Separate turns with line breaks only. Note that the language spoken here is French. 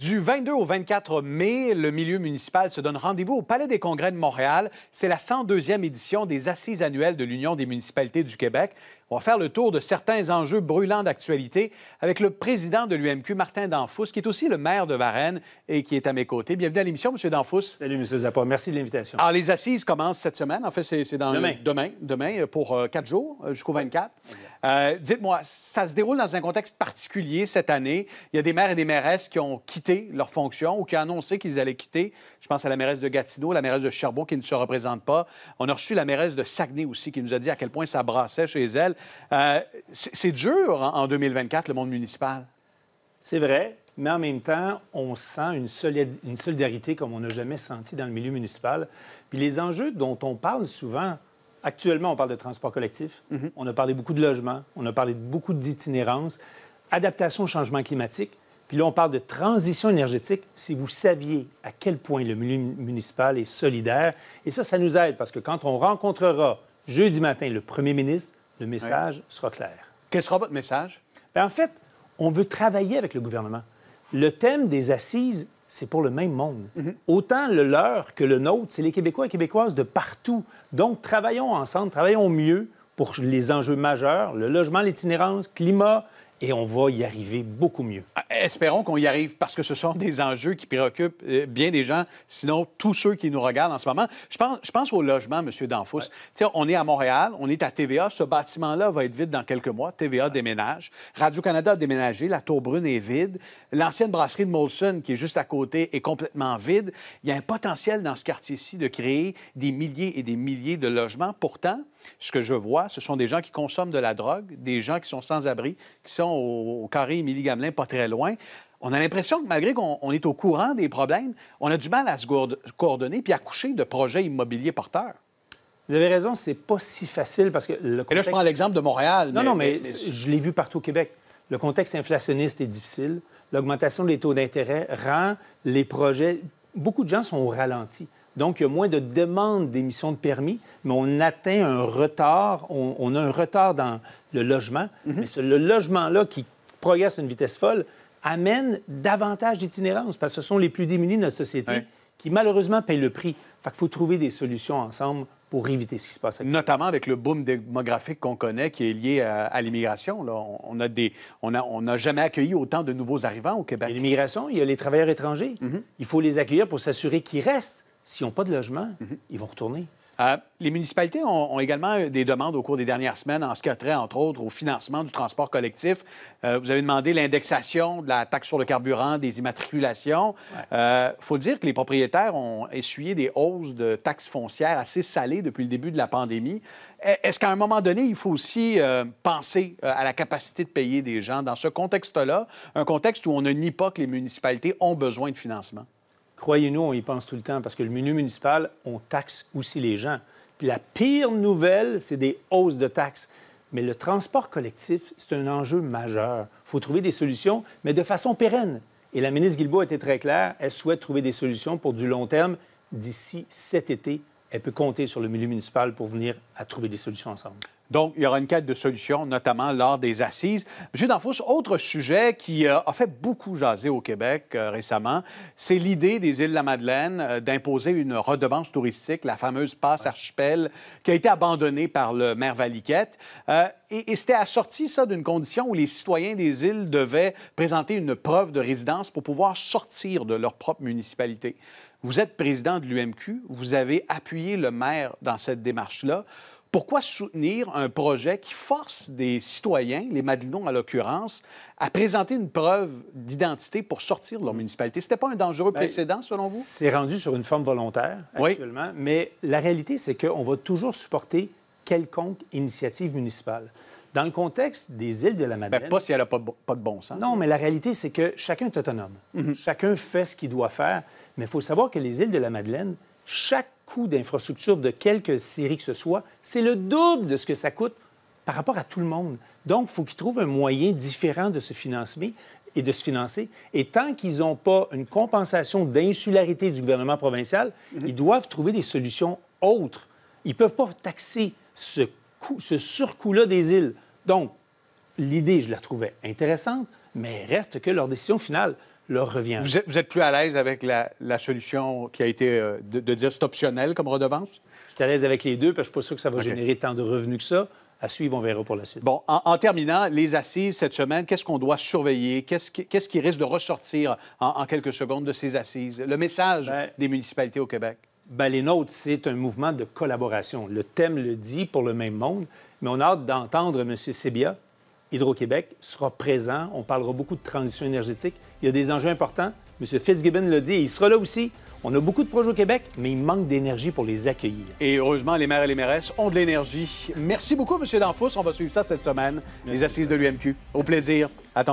Du 22 au 24 mai, le milieu municipal se donne rendez-vous au Palais des Congrès de Montréal. C'est la 102e édition des Assises annuelles de l'Union des municipalités du Québec. On va faire le tour de certains enjeux brûlants d'actualité avec le président de l'UMQ, Martin Danfous, qui est aussi le maire de Varennes et qui est à mes côtés. Bienvenue à l'émission, M. Danfous. Salut, M. Zappa. Merci de l'invitation. Alors, ah, les Assises commencent cette semaine. En fait, c'est dans demain. demain, demain pour euh, quatre jours, euh, jusqu'au 24. Euh, dites-moi, ça se déroule dans un contexte particulier cette année. Il y a des maires et des mairesses qui ont quitté leur fonction ou qui ont annoncé qu'ils allaient quitter. Je pense à la mairesse de Gatineau, la mairesse de Cherbourg qui ne se représente pas. On a reçu la mairesse de Saguenay aussi qui nous a dit à quel point ça brassait chez elle. Euh,
c'est dur hein, en 2024, le monde municipal. C'est vrai, mais en même temps, on sent une, solidarité comme on n'a jamais senti dans le milieu municipal. Puis les enjeux dont on parle souvent, Actuellement, on parle de transport collectif, mhm. on a parlé beaucoup de logements, on a parlé beaucoup d'itinérance, adaptation au changement climatique. Puis là, on parle de transition énergétique. Si vous saviez à quel point le milieu municipal est solidaire, et ça, ça nous aide parce que quand on rencontrera jeudi matin le premier ministre, le message sera clair. Quel sera votre message? Ben, en fait, on veut travailler avec le gouvernement. Le thème des assises, c'est pour le même monde. Mhm. Autant le leur que le nôtre, c'est les Québécois et Québécoises de partout. Donc, travaillons ensemble, travaillons mieux pour les enjeux majeurs, le logement, l'itinérance, climat, et on va y arriver beaucoup mieux. Ah, espérons qu'on y arrive parce que ce sont
des enjeux qui préoccupent euh, bien des gens, sinon tous ceux qui nous regardent en ce moment. Je pense, je pense au logement, M. Danfous. On est à Montréal, on est à TVA. Ce bâtiment-là va être vide dans quelques mois. TVA déménage. Radio-Canada a déménagé. La Tour Brune est vide. L'ancienne brasserie de Molson, qui est juste à côté, est complètement vide. Il y a un potentiel dans ce quartier-ci de créer des milliers et des milliers de logements. Pourtant, ce que je vois, ce sont des gens qui consomment de la drogue, des gens qui sont sans abri, qui sont au, carré Émilie-Gamelin, pas très loin, on a l'impression que malgré qu'on est au courant des problèmes, on a du mal à se coordonner puis à coucher de projets immobiliers porteurs.
Vous avez raison, c'est pas si facile parce que le contexte... Et là, je prends l'exemple de Montréal. Non, non, mais, mais... je l'ai vu partout au Québec. Le contexte inflationniste est difficile. L'augmentation des taux d'intérêt rend les projets... Beaucoup de gens sont au ralenti. Donc, il y a moins de demandes d'émissions de permis, mais on atteint un retard, on, a un retard dans le logement. Mhm. Mais le logement-là qui progresse à une vitesse folle amène davantage d'itinérance parce que ce sont les plus démunis de notre société qui, malheureusement, payent le prix. Fait qu'il faut trouver des solutions ensemble pour éviter ce qui se passe.
Notamment avec le boom démographique qu'on connaît qui est lié à, l'immigration. On n'a on a, on a jamais accueilli autant de nouveaux arrivants au Québec. L'immigration, il y a les travailleurs
étrangers. Mhm. Il faut les accueillir pour s'assurer qu'ils restent s'ils n'ont pas de logement, mhm. ils vont retourner.
Euh, les municipalités ont, également euh, des demandes au cours des dernières semaines en ce qui a trait, entre autres, au financement du transport collectif. Euh, vous avez demandé l'indexation de la taxe sur le carburant, des immatriculations. Il faut dire que les propriétaires ont essuyé des hausses de taxes foncières assez salées depuis le début de la pandémie. E, est-ce qu'à un moment donné, il faut aussi penser à la capacité de payer des gens dans ce contexte-là, un contexte où on ne nie pas que les municipalités ont
besoin de financement? Croyez-nous, on y pense tout le temps parce que le menu municipal, on taxe aussi les gens. Puis la pire nouvelle, c'est des hausses de taxes. Mais le transport collectif, c'est un enjeu majeur. Il faut trouver des solutions, mais de façon pérenne. Et la ministre Guilbault était très claire, elle souhaite trouver des solutions pour du long terme. D'ici cet été, elle peut compter sur le milieu municipal pour venir à trouver des solutions ensemble.
Donc, il y aura une quête de solutions, notamment lors des assises. Monsieur Danfous, autre sujet qui euh, a fait beaucoup jaser au Québec euh, récemment, c'est l'idée des îles de la Madeleine euh, d'imposer une redevance touristique, la fameuse passe archipel, qui a été abandonnée par le maire Valiquette. et, et c'était assorti, ça, d'une condition où les citoyens des îles devaient présenter une preuve de résidence pour pouvoir sortir de leur propre municipalité. Vous êtes président de l'UMQ, vous avez appuyé le maire dans cette démarche-là pourquoi soutenir un projet qui force des citoyens, les Madelons à l'occurrence, à présenter une preuve d'identité pour sortir de leur mm. municipalité?
C'était pas un dangereux ben, précédent, selon vous? C'est rendu sur une forme volontaire actuellement, mais la réalité, c'est qu'on va toujours supporter quelconque initiative municipale. Dans le contexte des îles de la ben, Madeleine... pas si elle n'a pas, de bon sens. Non, mais la réalité, c'est que chacun est autonome. Mm-hmm. Chacun fait ce qu'il doit faire, mais il faut savoir que les îles de la Madeleine, chaque coût d'infrastructure de quelque série que ce soit, c'est le double de ce que ça coûte par rapport à tout le monde. Donc, il faut qu'ils trouvent un moyen différent de se financer et de se financer. Et tant qu'ils n'ont pas une compensation d'insularité du gouvernement provincial, mhm. ils doivent trouver des solutions autres. Ils ne peuvent pas taxer ce, ce surcoût-là des îles. Donc, l'idée, je la trouvais intéressante, mais reste que leur décision finale, revient. Vous
êtes, plus à l'aise avec la, solution qui a été euh, de, de, dire c'est optionnel comme redevance? Je suis à l'aise avec les deux, parce que je ne suis pas sûr que ça va générer tant de revenus que ça. À suivre, on verra pour la suite. Bon, en, terminant, les assises cette semaine, qu'est-ce qu'on doit surveiller? Qu'est-ce qui, risque de ressortir en, quelques
secondes de ces assises? Le message ben, des municipalités au Québec? Bien, les nôtres, c'est un mouvement de collaboration. Le thème le dit pour le même monde, mais on a hâte d'entendre M. Sébia, Hydro-Québec sera présent. On parlera beaucoup de transition énergétique. Il y a des enjeux importants. M. Fitzgibbon l'a dit et il sera là aussi. On a beaucoup de projets au Québec, mais il manque d'énergie pour les accueillir. Et
heureusement, les maires et les mairesses ont de l'énergie. Merci beaucoup, M. Danfous. On va suivre ça cette semaine, les assises de l'UMQ. Au plaisir. À